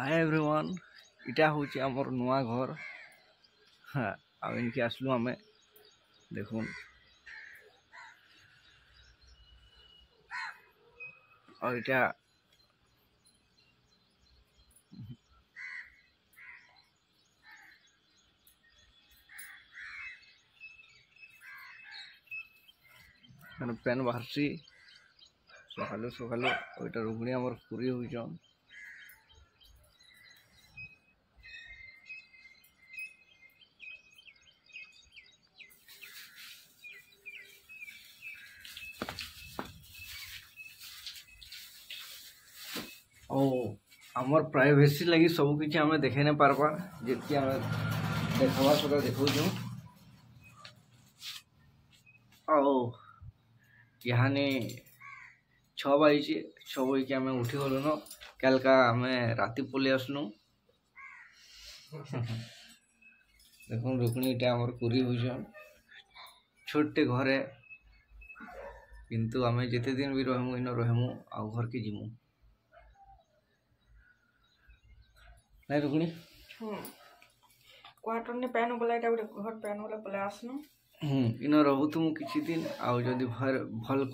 hi everyone इटा हूँ आम नुआ घर हाँ इनके आसलू आम देख पेन बाहर सकाल सकाल वोटा रुगणी आम पूरी हो ଆଉ ଆମର ପ୍ରାଇଭେସି ଲାଗି ସବୁକିଛି ଆମେ ଦେଖାଇ ନାଇଁ ପାର୍ବା ଯେତ୍କି ଆମେ ଦେଖବାର୍ କଥା ଦେଖଉଛୁ ଆଉ ଇହାନି ଛଅ ବାଜିଛେ ଛଅ ବାଜିକି ଆମେ ଉଠିଗଲୁନ କାଲ୍କା ଆମେ ରାତି ପଲେଇ ଆସୁନୁ ଦେଖୁନ୍ ରୁକ୍ମିଣୀଟା ଆମର କୁରି ହଉଛନ୍ ଛୋଟଟେ ଘରେ କିନ୍ତୁ ଆମେ ଯେତେ ଦିନ ବି ରହମୁ ଇନ ରହମୁ ଆଉ ଘରକେ ଯିମୁ ନାଇଁ ରୁକ୍ମଣୀ କ୍ୱାର୍ଟର୍ନେ ପେନ୍ ବୋଲେ ଏଇଟା ଗୋଟେ ଘର୍ ପେନ୍ ବୋଲେ ପଲେଇ ଆସ୍ନୁ ଇନ ରହୁଥୁ ମୁଁ କିଛି ଦିନ ଆଉ ଯଦି ଭଲ୍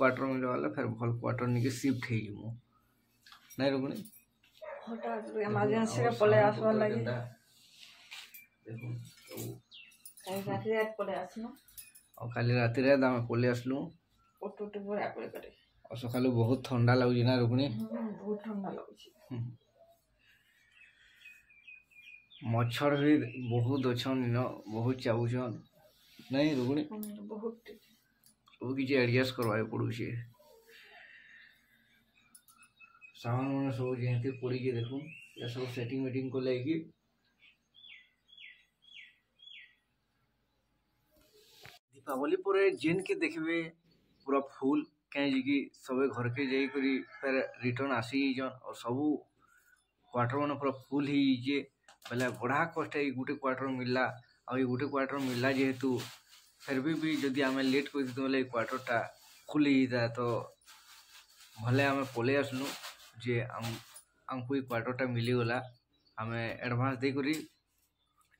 କ୍ୱାର୍ଟର୍ ମିଳିବ ବୋଲେ ଫେର୍ ଭଲ୍ କ୍ୱାର୍ଟର୍ ନିକେ ସିଫ୍ଟ ହେଇଯିମୁ ନାଇଁ ରୁକ୍ମଣୀ ହଠାତ୍ ଏମର୍ଜେନ୍ସିରେ ପଲେଇ ଆସ୍ବାର୍ ଲାଗି ରାତିରେ ପଲେଇ ଆସ୍ନୁ ଆଉ କାଲି ରାତିରେ ଆମେ ପଲେଇ ଆସ୍ଲୁ ଓ ସକାଳୁ ବହୁତ ଥଣ୍ଡା ଲାଗୁଛି ନା ରୁକ୍ମଣୀ ବହୁତ ଥଣ୍ଡା ଲାଗୁଛି मच्छर भी बहुत अच्छा इन बहुत चाहून नहीं रुगणी हाँ, सब कि एडजस्ट करवा पड़ू सामान मैंने सब जी पड़ देख सब सेटिंग वेटिंग को लेकर दीपावली पर जेन के देखे पूरा फुल कहीं सब घर के जाकर फिर रिटर्न आसी और सब क्वाटर मान पूरा फुल ही ବୋଲେ ଭଡ଼ା କଷ୍ଟ ଏଇ ଗୋଟେ କ୍ୱାର୍ଟର ମିଳିଲା ଆଉ ଏଇ ଗୋଟେ କ୍ୱାର୍ଟର ମିଳିଲା ଯେହେତୁ ଫେର୍ ବି ବି ଯଦି ଆମେ ଲେଟ୍ କରିଦେଇଥିଲୁ ବୋଲେ ଏଇ କ୍ୱାର୍ଟରଟା ଖୋଲି ହେଇଯାଇତା ତ ଭଲେ ଆମେ ପଳେଇ ଆସିଲୁ ଯେ ଆମକୁ ଏଇ କ୍ୱାର୍ଟରଟା ମିଳିଗଲା ଆମେ ଆଡ଼ଭାନ୍ସ ଦେଇକରି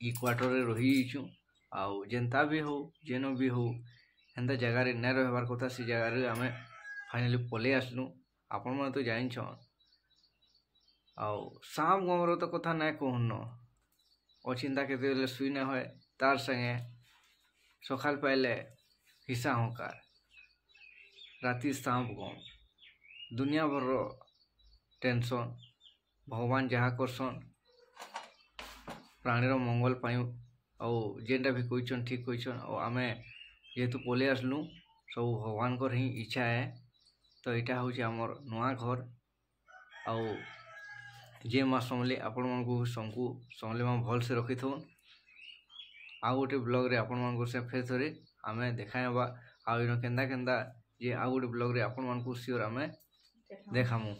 ଇ କ୍ୱାର୍ଟରରେ ରହିଯାଇଛୁ ଆଉ ଯେନ୍ତା ବି ହଉ ଯେନ ବି ହଉ ହେନ୍ତା ଜାଗାରେ ନାଇଁ ରହିବାର କଥା ସେ ଜାଗାରେ ଆମେ ଫାଇନାଲି ପଳେଇ ଆସିଲୁ ଆପଣମାନେ ତ ଜାଣିଛନ୍ ଆଉ ସାମ୍ ଗମର ତ କଥା ନାଇଁ କହୁନ ଅଚିନ୍ତା କେତେବେଳେ ଶୁଇ ନ ହଏ ତାର୍ ସାଙ୍ଗେ ସକାଳ ପାଇଲେ ହିସା ହଙ୍କାର ରାତି ସାମ୍ପ ଗମ୍ ଦୁନିଆ ଭରର ଟେନସନ୍ ଭଗବାନ ଯାହା କରସନ୍ ପ୍ରାଣୀର ମଙ୍ଗଲ ପାଇଁ ଆଉ ଯେନ୍ଟା ବି କହିଛନ୍ ଠିକ୍ କହିଛନ୍ ଆଉ ଆମେ ଯେହେତୁ ପଳେଇ ଆସିଲୁ ସବୁ ଭଗବାନଙ୍କର ହିଁ ଇଚ୍ଛା ଏ ତ ଏଇଟା ହେଉଛି ଆମର ନୂଆ ଘର ଆଉ ଯେ ମା ସମଲେ ଆପଣମାନଙ୍କୁ ଶଙ୍କୁ ସମଲେ ମା ଭଲସେ ରଖିଥାଉନ୍ ଆଉ ଗୋଟେ ବ୍ଲଗ୍ରେ ଆପଣମାନଙ୍କୁ ସେ ଫେର୍ ଥରେ ଆମେ ଦେଖାନେବା ଆଉ ଏଇନ କେନ୍ତା କେନ୍ତା ଯେ ଆଉ ଗୋଟେ ବ୍ଲଗ୍ରେ ଆପଣମାନଙ୍କୁ ସିଓର୍ ଆମେ ଦେଖାମୁ